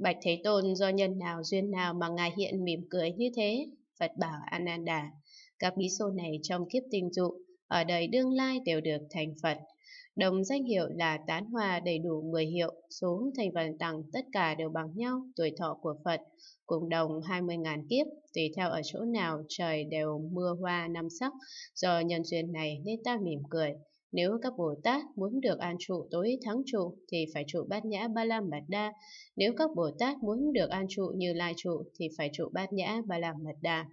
Bạch Thế Tôn do nhân nào duyên nào mà ngài hiện mỉm cười như thế? Phật bảo Ananda, các bí xô này trong kiếp tình dụ, ở đời đương lai đều được thành Phật. Đồng danh hiệu là tán hòa đầy đủ 10 hiệu, số thành phần tăng tất cả đều bằng nhau, tuổi thọ của Phật, cùng đồng 20.000 kiếp, tùy theo ở chỗ nào trời đều mưa hoa năm sắc, do nhân duyên này nên ta mỉm cười. Nếu các Bồ Tát muốn được an trụ tối thắng trụ thì phải trụ bát nhã ba la mật đa. Nếu các Bồ Tát muốn được an trụ như lai trụ thì phải trụ bát nhã ba la mật đa.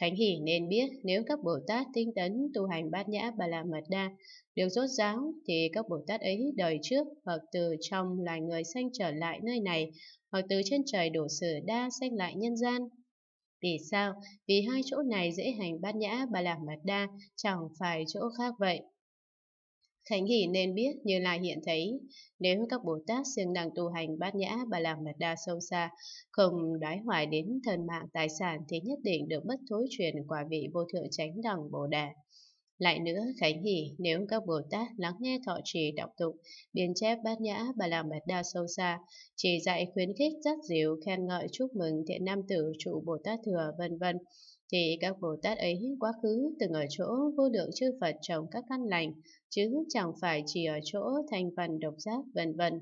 Khánh Hỷ nên biết nếu các Bồ Tát tinh tấn tu hành bát nhã ba la mật đa được rốt ráo thì các Bồ Tát ấy đời trước hoặc từ trong loài người sanh trở lại nơi này hoặc từ trên trời đổ sử đa sanh lại nhân gian. Vì sao? Vì hai chỗ này dễ hành bát nhã ba la mật đa chẳng phải chỗ khác vậy. Khánh Hỷ nên biết như là hiện thấy, nếu các Bồ Tát siêng đang tu hành bát nhã và làm mật đa sâu xa, không đoái hoài đến thân mạng tài sản thì nhất định được bất thối truyền quả vị vô thượng chánh đẳng Bồ Đà. Lại nữa, Khánh Hỷ, nếu các Bồ Tát lắng nghe thọ trì đọc tụng, biên chép bát nhã và làm mật đa sâu xa, chỉ dạy khuyến khích rất dịu, khen ngợi chúc mừng thiện nam tử trụ Bồ Tát thừa, vân vân thì các Bồ Tát ấy quá khứ từng ở chỗ vô lượng chư Phật trong các căn lành, chứ chẳng phải chỉ ở chỗ thành phần độc giác vân vân.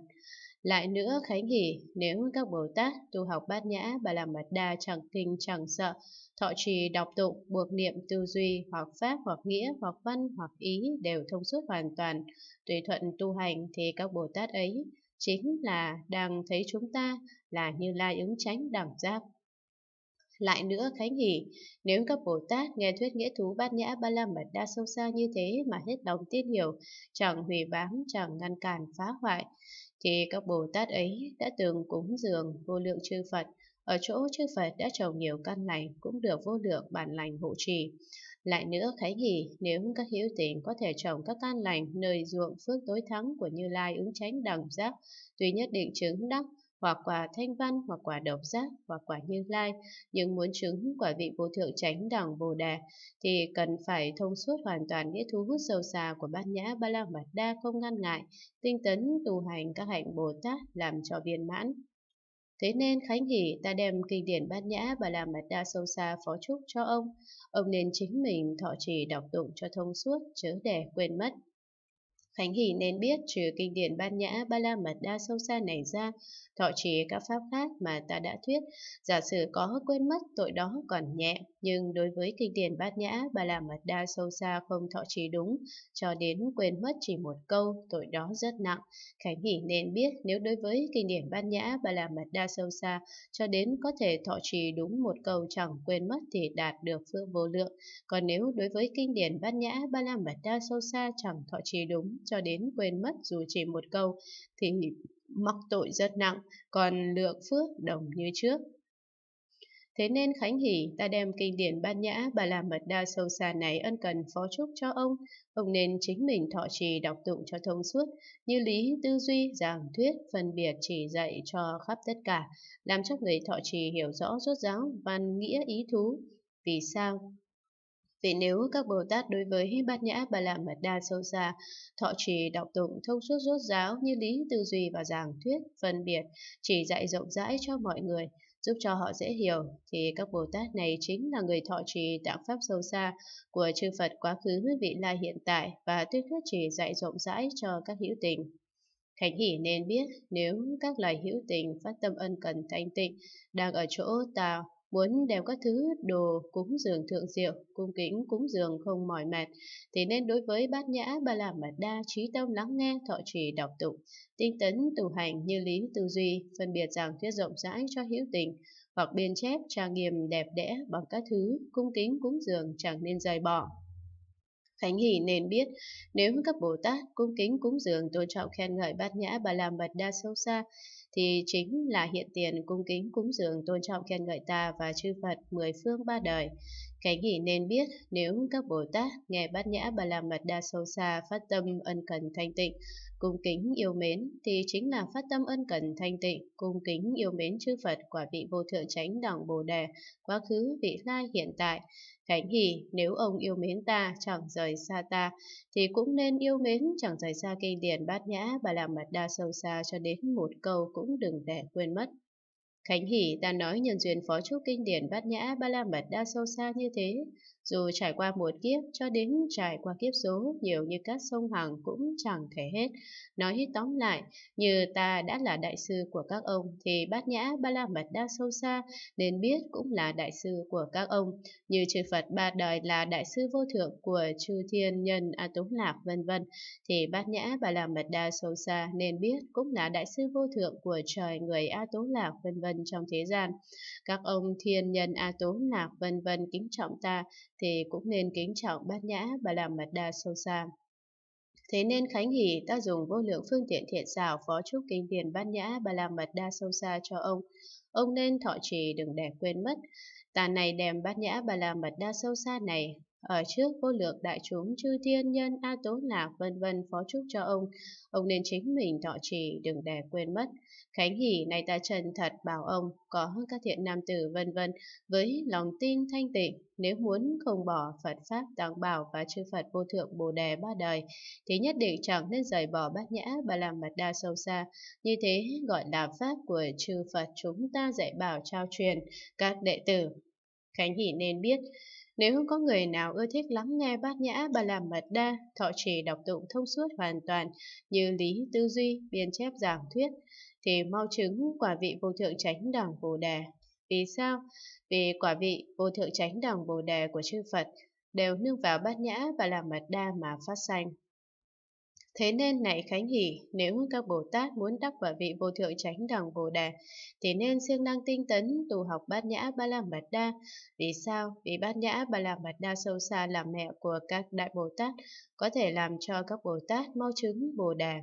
Lại nữa Khánh hỉ, nếu các Bồ Tát tu học bát nhã bà làm bạt đa chẳng kinh chẳng sợ, thọ trì đọc tụng, buộc niệm tư duy hoặc pháp hoặc nghĩa hoặc văn hoặc ý đều thông suốt hoàn toàn, tùy thuận tu hành thì các Bồ Tát ấy chính là đang thấy chúng ta là như lai ứng tránh đẳng giác. Lại nữa Khánh Hỷ, nếu các Bồ Tát nghe thuyết nghĩa thú bát nhã ba la mật đa sâu xa như thế mà hết lòng tin hiểu, chẳng hủy bám, chẳng ngăn cản phá hoại, thì các Bồ Tát ấy đã từng cúng dường vô lượng chư Phật, ở chỗ chư Phật đã trồng nhiều căn lành cũng được vô lượng bản lành hộ trì. Lại nữa Khánh Hỷ, nếu các hữu tình có thể trồng các căn lành nơi ruộng phước tối thắng của Như Lai ứng tránh đẳng giác, tuy nhất định chứng đắc, hoặc quả thanh văn, hoặc quả độc giác, hoặc quả như lai, nhưng muốn chứng quả vị vô thượng chánh đẳng Bồ đề, thì cần phải thông suốt hoàn toàn nghĩa thu hút sâu xa của bát nhã ba la mật đa không ngăn ngại, tinh tấn tu hành các hạnh Bồ Tát làm cho viên mãn. Thế nên Khánh Hỷ ta đem kinh điển bát nhã và làm mật đa sâu xa phó chúc cho ông. Ông nên chính mình thọ trì đọc tụng cho thông suốt, chớ để quên mất. Thánh hỷ nên biết trừ kinh điển ban nhã ba la mật đa sâu xa này ra, thọ trì các pháp khác mà ta đã thuyết, giả sử có quên mất tội đó còn nhẹ, nhưng đối với kinh điển bát nhã ba la mật đa sâu xa không thọ trì đúng, cho đến quên mất chỉ một câu, tội đó rất nặng. Khánh hỷ nên biết nếu đối với kinh điển bát nhã ba la mật đa sâu xa, cho đến có thể thọ trì đúng một câu chẳng quên mất thì đạt được phương vô lượng, còn nếu đối với kinh điển bát nhã ba la mật đa sâu xa chẳng thọ trì đúng, cho đến quên mất dù chỉ một câu thì mắc tội rất nặng, còn lược phước đồng như trước. Thế nên Khánh Hỷ ta đem kinh điển Ban Nhã Bà làm Mật Đa sâu xa này ân cần phó chúc cho ông, ông nên chính mình thọ trì đọc tụng cho thông suốt, như lý tư duy, giảng thuyết, phân biệt chỉ dạy cho khắp tất cả, làm cho người thọ trì hiểu rõ rốt ráo, văn nghĩa ý thú. Vì sao? Vì nếu các Bồ Tát đối với Bát Nhã Bà La Mật Đa sâu xa, thọ trì đọc tụng thông suốt rốt ráo như lý tư duy và giảng thuyết, phân biệt, chỉ dạy rộng rãi cho mọi người, giúp cho họ dễ hiểu, thì các Bồ Tát này chính là người thọ trì tạng Pháp sâu xa của chư Phật quá khứ vị lai hiện tại và tuyên thuyết chỉ dạy rộng rãi cho các hữu tình. Khánh Hỷ nên biết nếu các loài hữu tình phát tâm ân cần thanh tịnh đang ở chỗ tào muốn đều có thứ đồ cúng dường thượng diệu, cung kính cúng dường không mỏi mệt, thì nên đối với bát nhã ba la mật đa trí tâm lắng nghe thọ trì đọc tụng, tinh tấn tu hành như lý tư duy, phân biệt rằng thuyết rộng rãi cho hữu tình, hoặc biên chép trang nghiêm đẹp đẽ bằng các thứ cung kính cúng dường chẳng nên rời bỏ. Khánh Hỷ nên biết, nếu các Bồ Tát cung kính cúng dường tôn trọng khen ngợi bát nhã bà làm bật đa sâu xa, thì chính là hiện tiền cung kính cúng dường tôn trọng khen ngợi ta và chư Phật mười phương ba đời, cái gì nên biết nếu các Bồ Tát nghe Bát Nhã Bà La Mật Đa sâu xa phát tâm ân cần thanh tịnh, cung kính yêu mến thì chính là phát tâm ân cần thanh tịnh, cung kính yêu mến chư Phật quả vị vô thượng chánh đẳng Bồ Đề, quá khứ, vị lai, hiện tại. Khánh hỷ, nếu ông yêu mến ta, chẳng rời xa ta, thì cũng nên yêu mến chẳng rời xa kinh điển bát nhã bà làm mật đa sâu xa cho đến một câu cũng đừng để quên mất. Khánh Hỷ ta nói nhân duyên phó trúc kinh điển bát nhã ba la mật đa sâu xa như thế, dù trải qua một kiếp cho đến trải qua kiếp số nhiều như các sông hằng cũng chẳng thể hết. Nói tóm lại, như ta đã là đại sư của các ông thì bát nhã ba la mật đa sâu xa nên biết cũng là đại sư của các ông. Như chư Phật ba đời là đại sư vô thượng của chư thiên nhân A Tống Lạc vân vân thì bát nhã ba la mật đa sâu xa nên biết cũng là đại sư vô thượng của trời người A Tố Lạc vân vân trong thế gian. Các ông thiên nhân A Tố Lạc vân vân kính trọng ta thì cũng nên kính trọng bát nhã và làm mật đa sâu xa. Thế nên Khánh Hỷ ta dùng vô lượng phương tiện thiện xảo phó chúc kinh tiền bát nhã bà làm mật đa sâu xa cho ông. Ông nên thọ trì đừng để quên mất. tà này đem bát nhã bà làm mật đa sâu xa này ở trước vô lượng đại chúng chư thiên nhân A Tố Lạc vân vân phó chúc cho ông, ông nên chính mình thọ trì đừng để quên mất. Khánh hỷ này ta trần thật bảo ông có các thiện nam tử vân vân với lòng tin thanh tịnh nếu muốn không bỏ Phật Pháp Tăng Bảo và chư Phật vô thượng Bồ Đề ba đời thì nhất định chẳng nên rời bỏ bát nhã và làm mật đa sâu xa. Như thế gọi là Pháp của chư Phật chúng ta dạy bảo trao truyền các đệ tử. Khánh hỷ nên biết nếu có người nào ưa thích lắng nghe bát nhã bà làm mật đa, thọ trì đọc tụng thông suốt hoàn toàn như lý tư duy, biên chép giảng thuyết, thì mau chứng quả vị vô thượng chánh đẳng Bồ Đề. Vì sao? Vì quả vị vô thượng chánh đẳng Bồ Đề của chư Phật đều nương vào bát nhã và làm mật đa mà phát sanh. Thế nên này Khánh Hỷ, nếu các Bồ Tát muốn đắc vào vị vô thượng chánh đẳng Bồ Đà, thì nên siêng năng tinh tấn, tu học bát nhã ba la mật đa. Vì sao? Vì bát nhã ba la mật đa sâu xa là mẹ của các đại Bồ Tát, có thể làm cho các Bồ Tát mau chứng Bồ Đà.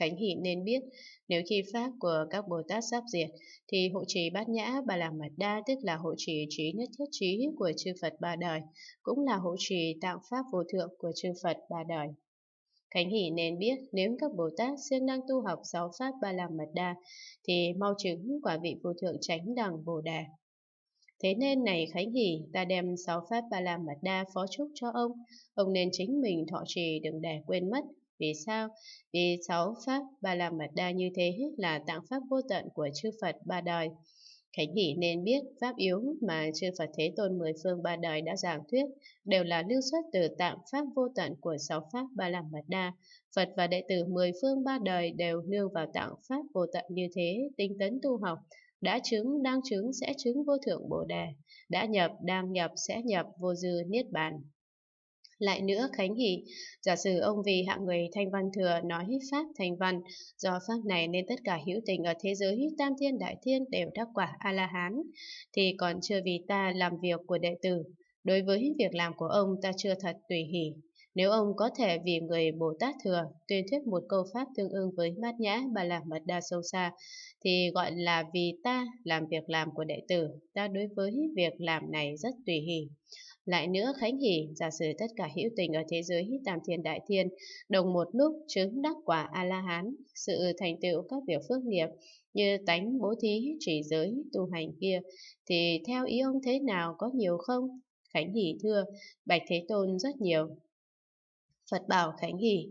Khánh Hỷ nên biết, nếu khi Pháp của các Bồ Tát sắp diệt, thì hộ trì Bát Nhã ba La Mật Đa tức là hộ trì trí nhất thiết trí của chư Phật ba đời, cũng là hộ trì tạo Pháp vô thượng của chư Phật ba đời. Khánh Hỷ nên biết nếu các Bồ Tát siêng năng tu học sáu pháp ba la mật đa thì mau chứng quả vị vô thượng chánh đẳng Bồ Đà. Thế nên này Khánh Hỷ, ta đem sáu pháp ba la mật đa phó chúc cho ông, ông nên chính mình thọ trì đừng để quên mất. Vì sao? Vì sáu pháp ba la mật đa như thế là tạng pháp vô tận của chư Phật ba đời. Khánh Hỷ nên biết Pháp yếu mà chư Phật Thế Tôn mười phương ba đời đã giảng thuyết đều là lưu xuất từ tạng Pháp vô tận của sáu Pháp Ba Làm Mật Đa. Phật và đệ tử mười phương ba đời đều nương vào tạng Pháp vô tận như thế, tinh tấn tu học, đã chứng, đang chứng sẽ chứng vô thượng Bồ Đề, đã nhập, đang nhập sẽ nhập vô dư Niết Bàn. Lại nữa Khánh Hỷ, giả sử ông vì hạng người thanh văn thừa nói hết pháp thanh văn, do pháp này nên tất cả hữu tình ở thế giới tam thiên đại thiên đều đắc quả A-la-hán, thì còn chưa vì ta làm việc của đệ tử. Đối với việc làm của ông ta chưa thật tùy hỷ. Nếu ông có thể vì người Bồ Tát Thừa tuyên thuyết một câu pháp tương ưng với Bát Nhã Bà La Mật Đa Sâu Xa, thì gọi là vì ta làm việc làm của đệ tử, ta đối với việc làm này rất tùy hỷ. Lại nữa Khánh Hỷ, giả sử tất cả hữu tình ở thế giới tam thiên đại thiên, đồng một lúc chứng đắc quả A-la-hán, sự thành tựu các việc phước nghiệp như tánh bố thí, chỉ giới, tu hành kia, thì theo ý ông thế nào có nhiều không? Khánh Hỷ thưa, Bạch Thế Tôn rất nhiều, Phật bảo Khánh Hỷ,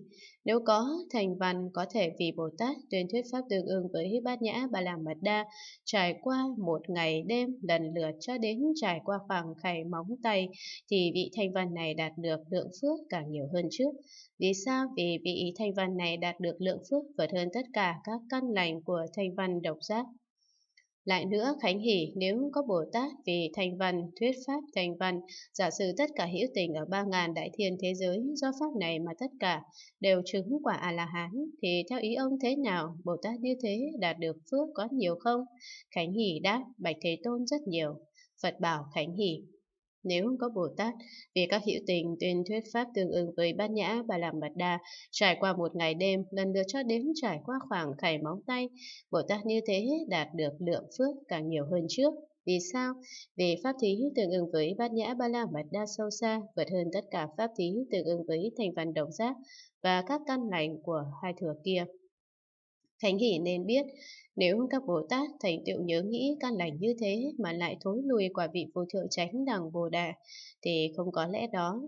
nếu có, thành văn có thể vì Bồ Tát tuyên thuyết pháp tương ưng với Hít Bát Nhã Ba làm Mật Đa, trải qua một ngày đêm lần lượt cho đến trải qua khoảng khải móng tay, thì vị thanh văn này đạt được lượng phước càng nhiều hơn trước. Vì sao? Vì vị thanh văn này đạt được lượng phước vượt hơn tất cả các căn lành của thanh văn độc giác. Lại nữa, Khánh hỷ nếu có Bồ Tát vì thành văn, thuyết pháp thành văn, giả sử tất cả hữu tình ở ba ngàn đại thiên thế giới do pháp này mà tất cả đều chứng quả A-la-hán, thì theo ý ông thế nào, Bồ Tát như thế đạt được phước có nhiều không? Khánh hỷ đáp, Bạch Thế Tôn rất nhiều. Phật bảo Khánh hỷ nếu không có Bồ Tát, vì các hữu tình tuyên thuyết pháp tương ứng với Bát Nhã và làm mật đa trải qua một ngày đêm, lần lượt cho đến trải qua khoảng khải móng tay, Bồ Tát như thế đạt được lượng phước càng nhiều hơn trước. Vì sao? Vì pháp thí tương ứng với bát nhã ba la mật đa sâu xa vượt hơn tất cả pháp thí tương ứng với thành phần đồng giác và các căn lành của hai thừa kia. Thánh hỷ nên biết, nếu các Bồ Tát thành tựu nhớ nghĩ căn lành như thế mà lại thối lui quả vị vô thượng chánh đẳng Bồ Đà, thì không có lẽ đó